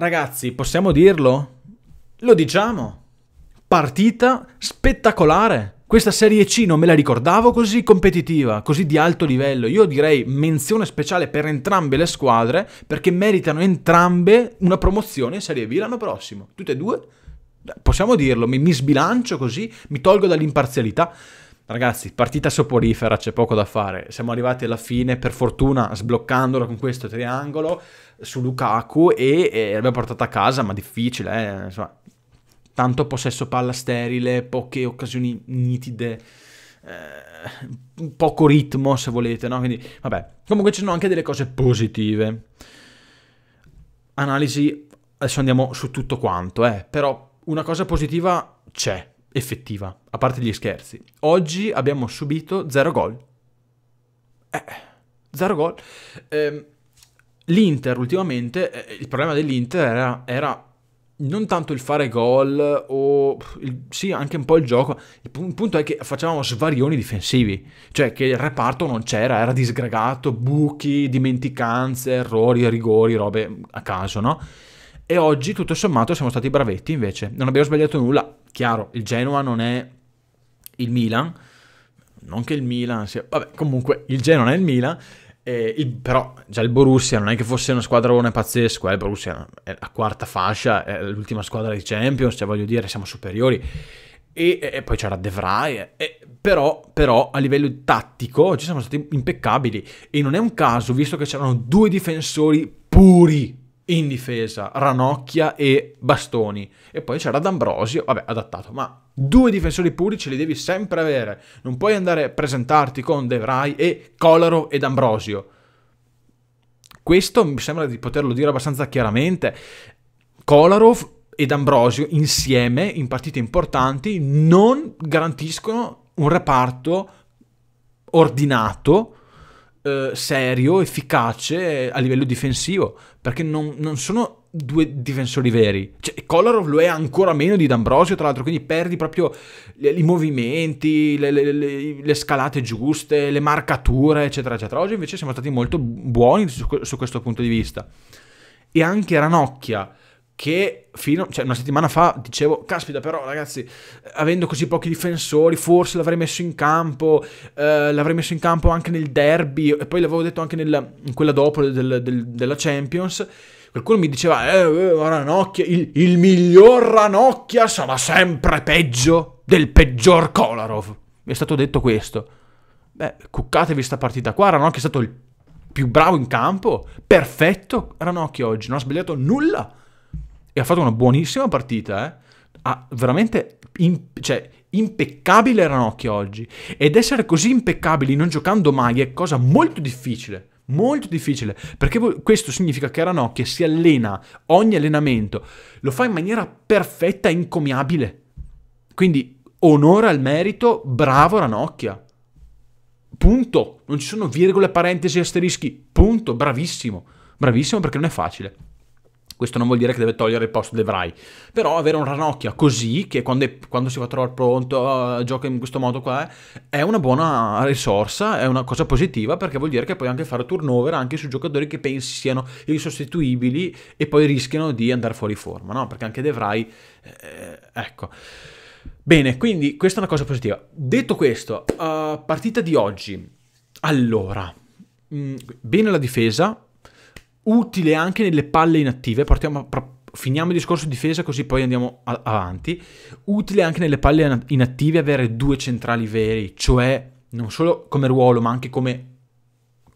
Ragazzi, possiamo dirlo? Lo diciamo. Partita spettacolare. Questa Serie C non me la ricordavo così competitiva, così di alto livello. Io direi menzione speciale per entrambe le squadre perché meritano entrambe una promozione in Serie B l'anno prossimo. Tutte e due? Possiamo dirlo, mi, mi sbilancio così, mi tolgo dall'imparzialità. Ragazzi, partita soporifera, c'è poco da fare. Siamo arrivati alla fine, per fortuna, sbloccandola con questo triangolo su Lukaku e, e l'abbiamo portata a casa, ma difficile, eh? Insomma, tanto possesso palla sterile, poche occasioni nitide. Eh, poco ritmo se volete, no? Quindi, vabbè. Comunque ci sono anche delle cose positive. Analisi, adesso andiamo su tutto quanto, eh. Però una cosa positiva c'è effettiva, a parte gli scherzi. Oggi abbiamo subito zero gol. Eh, 0 gol. Eh, L'Inter ultimamente, eh, il problema dell'Inter era, era, non tanto il fare gol o il, sì, anche un po' il gioco. Il, il punto è che facevamo svarioni difensivi, cioè che il reparto non c'era, era disgregato, buchi, dimenticanze, errori, rigori, robe a caso, no? E oggi tutto sommato siamo stati bravetti invece, non abbiamo sbagliato nulla, Chiaro, il Genoa non è il Milan, non che il Milan sia... Vabbè, comunque il Genoa non è il Milan, eh, il, però già il Borussia non è che fosse uno squadrone pazzesco, eh, il Borussia è la quarta fascia, è l'ultima squadra di Champions, cioè voglio dire, siamo superiori. E, e poi c'era De Vrij, e, però, però, a livello tattico ci siamo stati impeccabili e non è un caso, visto che c'erano due difensori puri, in difesa Ranocchia e Bastoni e poi c'era D'Ambrosio, vabbè adattato, ma due difensori puri ce li devi sempre avere, non puoi andare a presentarti con De Vrij e Colaro e D'Ambrosio. Questo mi sembra di poterlo dire abbastanza chiaramente. Kolarov ed Ambrosio insieme in partite importanti non garantiscono un reparto ordinato eh, serio, efficace a livello difensivo, perché non, non sono due difensori veri. Cioè, Kolarov lo è ancora meno di D'Ambrosio, tra l'altro, quindi perdi proprio i movimenti, le, le, le, le, scalate giuste, le marcature, eccetera, eccetera. Oggi invece siamo stati molto buoni su, su questo punto di vista. E anche Ranocchia, che fino, cioè una settimana fa dicevo, caspita però ragazzi, avendo così pochi difensori, forse l'avrei messo in campo, eh, l'avrei messo in campo anche nel derby, e poi l'avevo detto anche nel, in quella dopo del, del, della Champions, qualcuno mi diceva, eh, eh Ranocchia, il, il miglior Ranocchia sarà sempre peggio del peggior Kolarov, mi è stato detto questo, beh, cuccatevi sta partita qua, Ranocchia è stato il più bravo in campo, perfetto Ranocchia oggi, non ha sbagliato nulla, e ha fatto una buonissima partita, eh? ha veramente in, cioè, impeccabile Ranocchia oggi ed essere così impeccabili non giocando mai è cosa molto difficile. Molto difficile, perché questo significa che Ranocchia si allena ogni allenamento, lo fa in maniera perfetta e incomiabile. Quindi onore al merito, bravo Ranocchia. Punto. Non ci sono virgole, parentesi, asterischi. Punto. Bravissimo. Bravissimo perché non è facile. Questo non vuol dire che deve togliere il posto di Vray. Però avere un Ranocchia così, che quando, è, quando si va a trovare pronto, uh, gioca in questo modo qua, eh, è una buona risorsa, è una cosa positiva perché vuol dire che puoi anche fare turnover anche su giocatori che pensi siano insostituibili e poi rischiano di andare fuori forma, no? Perché anche De Vrij, eh, ecco. Bene, quindi questa è una cosa positiva. Detto questo, uh, partita di oggi. Allora, mh, mm, bene la difesa, utile anche nelle palle inattive, partiamo, finiamo il discorso difesa così poi andiamo avanti, utile anche nelle palle inattive avere due centrali veri, cioè non solo come ruolo ma anche come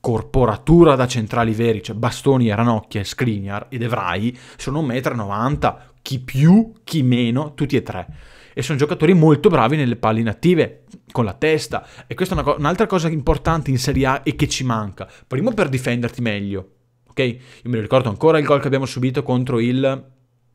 corporatura da centrali veri, cioè Bastoni, Ranocchia, Skriniar ed Evrai, sono 1,90 m, chi più, chi meno, tutti e tre. E sono giocatori molto bravi nelle palle inattive, con la testa. E questa è un'altra co- cosa importante in Serie A e che ci manca. Primo per difenderti meglio, Ok? Io me lo ricordo ancora il gol che abbiamo subito contro il...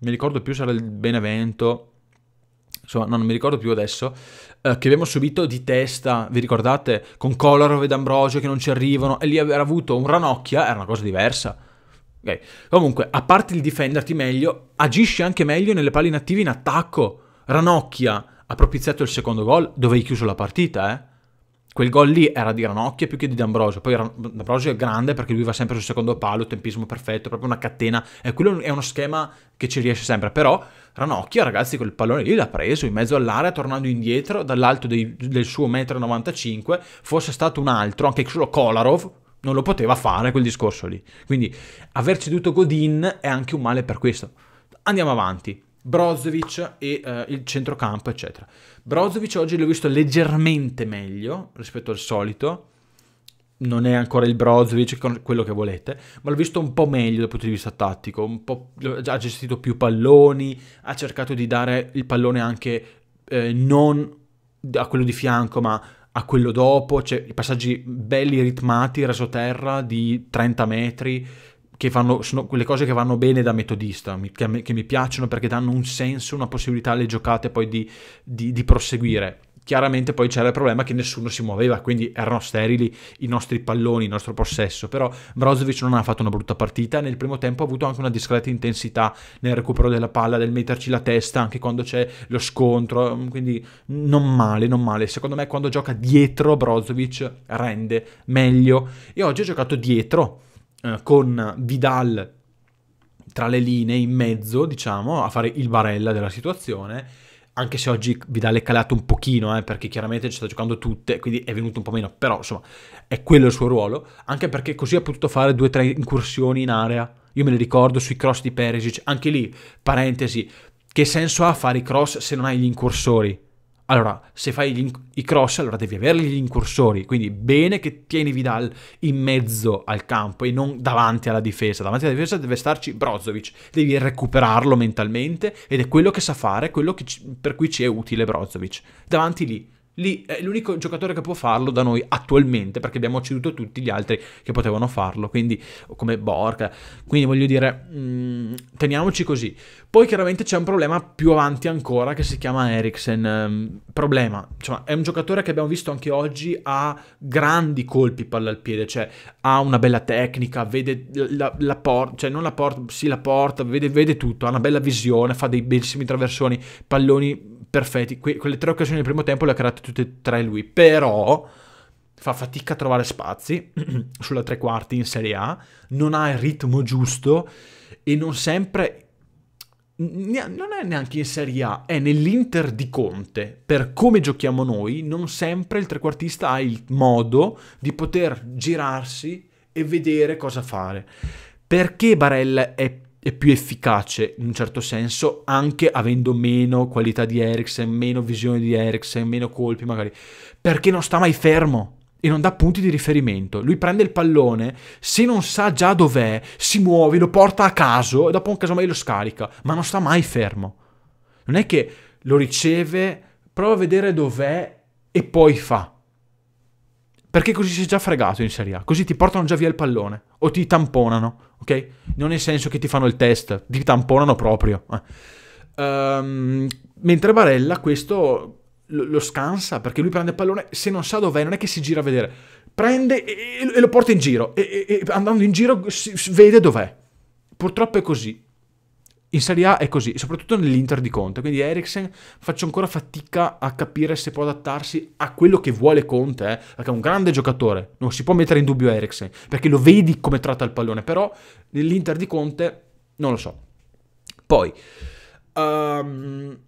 Mi ricordo più se era il Benevento. Insomma, no, non mi ricordo più adesso. Eh, che abbiamo subito di testa, vi ricordate? Con Kolarov ed Ambrosio che non ci arrivano. E lì aver avuto un ranocchia era una cosa diversa. Ok, Comunque, a parte il difenderti meglio, agisci anche meglio nelle palle inattive in attacco. Ranocchia ha propiziato il secondo gol dove hai chiuso la partita, eh? quel gol lì era di Ranocchia più che di D'Ambrosio. Poi D'Ambrosio è grande perché lui va sempre sul secondo palo, tempismo perfetto, proprio una catena. E eh, quello è uno schema che ci riesce sempre. Però Ranocchia, ragazzi, quel pallone lì l'ha preso in mezzo all'area, tornando indietro dall'alto dei, del suo 1,95 m. Fosse stato un altro, anche solo Kolarov, non lo poteva fare quel discorso lì. Quindi aver ceduto Godin è anche un male per questo. Andiamo avanti. Brozovic e eh, il centrocampo, eccetera. Brozovic oggi l'ho visto leggermente meglio rispetto al solito. Non è ancora il Brozovic, quello che volete, ma l'ho visto un po' meglio dal punto di vista tattico. ha gestito più palloni, ha cercato di dare il pallone anche eh, non a quello di fianco, ma a quello dopo. Cioè, i passaggi belli ritmati, raso terra di 30 metri che fanno, sono quelle cose che vanno bene da metodista, che, che, mi piacciono perché danno un senso, una possibilità alle giocate poi di, di, di proseguire. Chiaramente poi c'era il problema che nessuno si muoveva, quindi erano sterili i nostri palloni, il nostro possesso, però Brozovic non ha fatto una brutta partita, nel primo tempo ha avuto anche una discreta intensità nel recupero della palla, nel metterci la testa anche quando c'è lo scontro, mm, quindi non male, non male. Secondo me quando gioca dietro Brozovic rende meglio e oggi ha giocato dietro eh, con Vidal tra le linee, in mezzo, diciamo, a fare il barella della situazione anche se oggi Vidal è calato un pochino, eh, perché chiaramente ci sta giocando tutte, quindi è venuto un po' meno, però insomma è quello il suo ruolo, anche perché così ha potuto fare due o tre incursioni in area, io me le ricordo sui cross di Perisic, anche lì, parentesi, che senso ha fare i cross se non hai gli incursori? Allora, se fai inc- i cross, allora devi avere gli incursori, quindi bene che tieni Vidal in mezzo al campo e non davanti alla difesa. Davanti alla difesa deve starci Brozovic, devi recuperarlo mentalmente ed è quello che sa fare, quello c- per cui ci è utile Brozovic. Davanti lì. Lì è l'unico giocatore che può farlo da noi attualmente, perché abbiamo ceduto tutti gli altri che potevano farlo, quindi come Borca. Quindi voglio dire, mh, mm, teniamoci così. Poi chiaramente c'è un problema più avanti ancora che si chiama Eriksen. Ehm, problema, insomma, è un giocatore che abbiamo visto anche oggi ha grandi colpi palla al piede, cioè ha una bella tecnica, vede la, la porta, cioè non la porta, sì la porta, vede, vede, tutto, ha una bella visione, fa dei bellissimi traversoni, palloni perfetti. Que quelle tre occasioni del primo tempo le ha create tutte e tre lui, però fa fatica a trovare spazi sulla tre quarti in Serie A, non ha il ritmo giusto e non sempre non è neanche in Serie A, è nell'Inter di Conte. Per come giochiamo noi, non sempre il trequartista ha il modo di poter girarsi e vedere cosa fare. Perché Barella è, è più efficace in un certo senso, anche avendo meno qualità di Eriksen, meno visione di Eriksen, meno colpi magari? Perché non sta mai fermo e non dà punti di riferimento. Lui prende il pallone, se non sa già dov'è, si muove, lo porta a caso e dopo un caso mai lo scarica, ma non sta mai fermo. Non è che lo riceve, prova a vedere dov'è e poi fa. Perché così sei già fregato in Serie A, così ti portano già via il pallone o ti tamponano, ok? Non nel senso che ti fanno il test, ti tamponano proprio. Eh. Ehm, mentre Barella questo lo, lo scansa perché lui prende il pallone, se non sa dov'è, non è che si gira a vedere, prende e, e lo porta in giro e, e andando in giro si, si vede dov'è. Purtroppo è così. In Serie A è così, soprattutto nell'Inter di Conte, quindi Eriksen faccio ancora fatica a capire se può adattarsi a quello che vuole Conte, eh? perché è un grande giocatore, non si può mettere in dubbio Eriksen, perché lo vedi come tratta il pallone, però nell'Inter di Conte non lo so. Poi, um,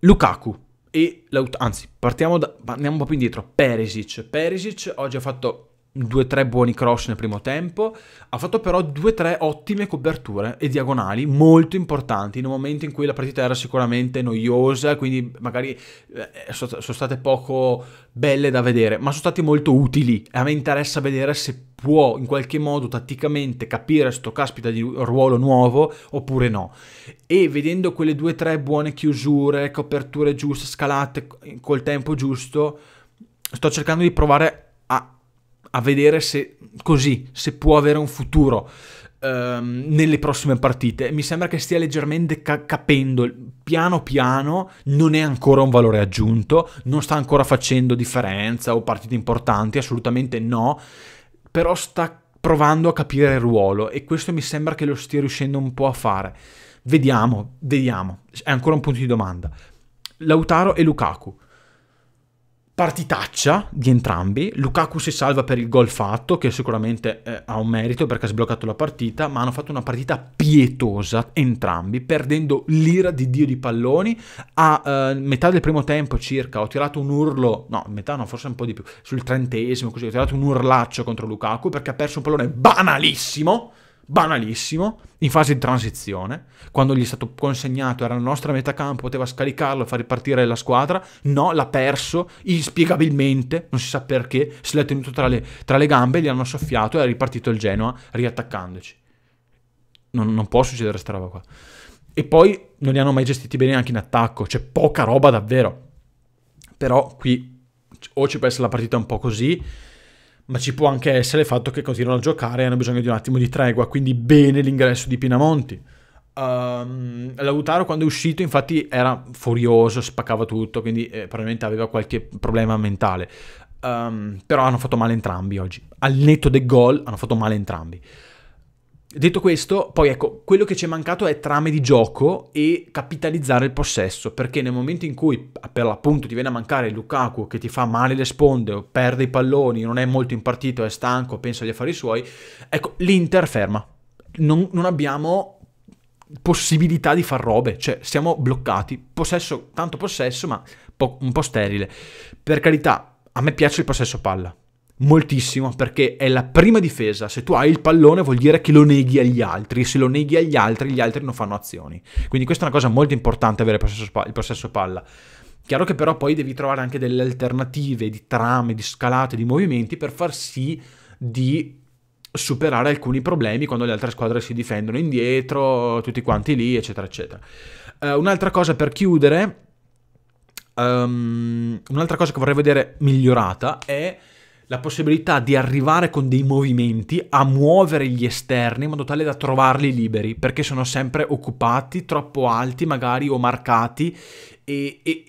Lukaku, e anzi, partiamo da, andiamo un po' più indietro. Perisic. Perisic oggi ha fatto due o tre buoni cross nel primo tempo, ha fatto però due o tre ottime coperture e diagonali molto importanti in un momento in cui la partita era sicuramente noiosa, quindi magari eh, sono state poco belle da vedere, ma sono state molto utili e a me interessa vedere se può in qualche modo tatticamente capire sto caspita di ruolo nuovo oppure no. E vedendo quelle due o tre buone chiusure, coperture giuste, scalate col tempo giusto, sto cercando di provare a, a vedere se così, se può avere un futuro ehm, nelle prossime partite mi sembra che stia leggermente ca- capendo piano piano non è ancora un valore aggiunto non sta ancora facendo differenza o partite importanti assolutamente no però sta provando a capire il ruolo e questo mi sembra che lo stia riuscendo un po' a fare. Vediamo, vediamo, è ancora un punto di domanda. Lautaro e Lukaku partitaccia di entrambi. Lukaku si salva per il gol fatto, che sicuramente eh, ha un merito perché ha sbloccato la partita, ma hanno fatto una partita pietosa entrambi, perdendo l'ira di Dio di palloni. A eh, metà del primo tempo circa ho tirato un urlo, no, metà no, forse un po' di più, sul trentesimo così, ho tirato un urlaccio contro Lukaku perché ha perso un pallone banalissimo banalissimo, in fase di transizione, quando gli è stato consegnato, era la nostra metacampo, poteva scaricarlo e far ripartire la squadra, no, l'ha perso, inspiegabilmente, non si sa perché, se l'ha tenuto tra le, tra le gambe, gli hanno soffiato e ha ripartito il Genoa, riattaccandoci. Non, non può succedere questa roba qua. E poi non li hanno mai gestiti bene anche in attacco, c'è poca roba davvero. Però qui o ci può essere la partita un po' così, ma ci può anche essere il fatto che continuano a giocare e hanno bisogno di un attimo di tregua, quindi bene l'ingresso di Pinamonti. Um, Lautaro quando è uscito infatti era furioso, spaccava tutto, quindi eh, probabilmente aveva qualche problema mentale. Um, però hanno fatto male entrambi oggi. Al netto del gol hanno fatto male entrambi. Detto questo, poi ecco, quello che ci è mancato è trame di gioco e capitalizzare il possesso, perché nel momento in cui per l'appunto ti viene a mancare Lukaku che ti fa male le sponde, o perde i palloni, non è molto in partito, è stanco, pensa agli affari suoi, ecco, l'Inter ferma. Non, non abbiamo possibilità di far robe, cioè siamo bloccati, possesso, tanto possesso, ma po- un po' sterile. Per carità, a me piace il possesso palla, moltissimo perché è la prima difesa. Se tu hai il pallone vuol dire che lo neghi agli altri, se lo neghi agli altri gli altri non fanno azioni. Quindi questa è una cosa molto importante avere il possesso palla. Chiaro che però poi devi trovare anche delle alternative di trame, di scalate, di movimenti per far sì di superare alcuni problemi quando le altre squadre si difendono indietro, tutti quanti lì, eccetera, eccetera. Uh, un'altra cosa per chiudere, um, un'altra cosa che vorrei vedere migliorata è la possibilità di arrivare con dei movimenti a muovere gli esterni in modo tale da trovarli liberi, perché sono sempre occupati, troppo alti magari o marcati e, e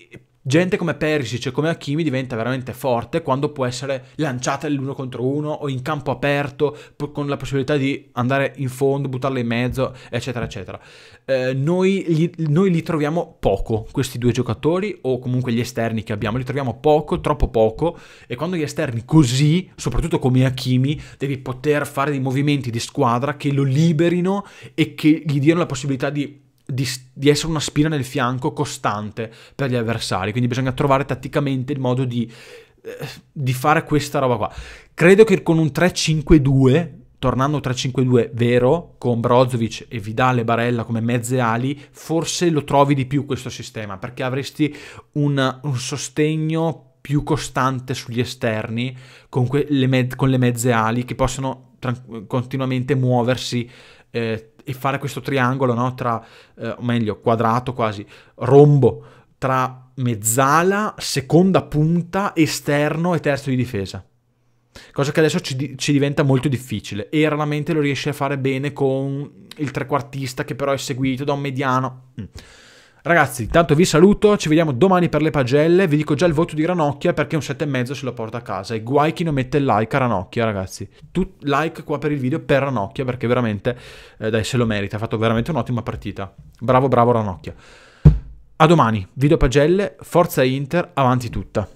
gente come Perisic e come Hakimi diventa veramente forte quando può essere lanciata l'uno contro uno o in campo aperto con la possibilità di andare in fondo, buttarla in mezzo, eccetera, eccetera. Eh, noi, li, noi, li, troviamo poco, questi due giocatori o comunque gli esterni che abbiamo, li troviamo poco, troppo poco e quando gli esterni così, soprattutto come Hakimi, devi poter fare dei movimenti di squadra che lo liberino e che gli diano la possibilità di di, di, essere una spina nel fianco costante per gli avversari. Quindi bisogna trovare tatticamente il modo di, eh, di fare questa roba qua. Credo che con un 3-5-2, tornando 3-5-2 vero, con Brozovic e Vidale e Barella come mezze ali, forse lo trovi di più questo sistema, perché avresti un, un sostegno più costante sugli esterni, con, que- le, med- con le mezze ali che possono continuamente muoversi. Eh, e fare questo triangolo, no? Tra, eh, o meglio, quadrato quasi, rombo, tra mezzala, seconda punta, esterno e terzo di difesa. Cosa che adesso ci, ci diventa molto difficile e raramente lo riesce a fare bene con il trequartista che però è seguito da un mediano. Mm. Ragazzi, intanto vi saluto, ci vediamo domani per le pagelle, vi dico già il voto di Ranocchia perché un 7,5 se lo porta a casa e guai chi non mette like a Ranocchia ragazzi, tu like qua per il video per Ranocchia perché veramente, eh, dai se lo merita, ha fatto veramente un'ottima partita, bravo bravo Ranocchia. A domani, video pagelle, forza Inter, avanti tutta.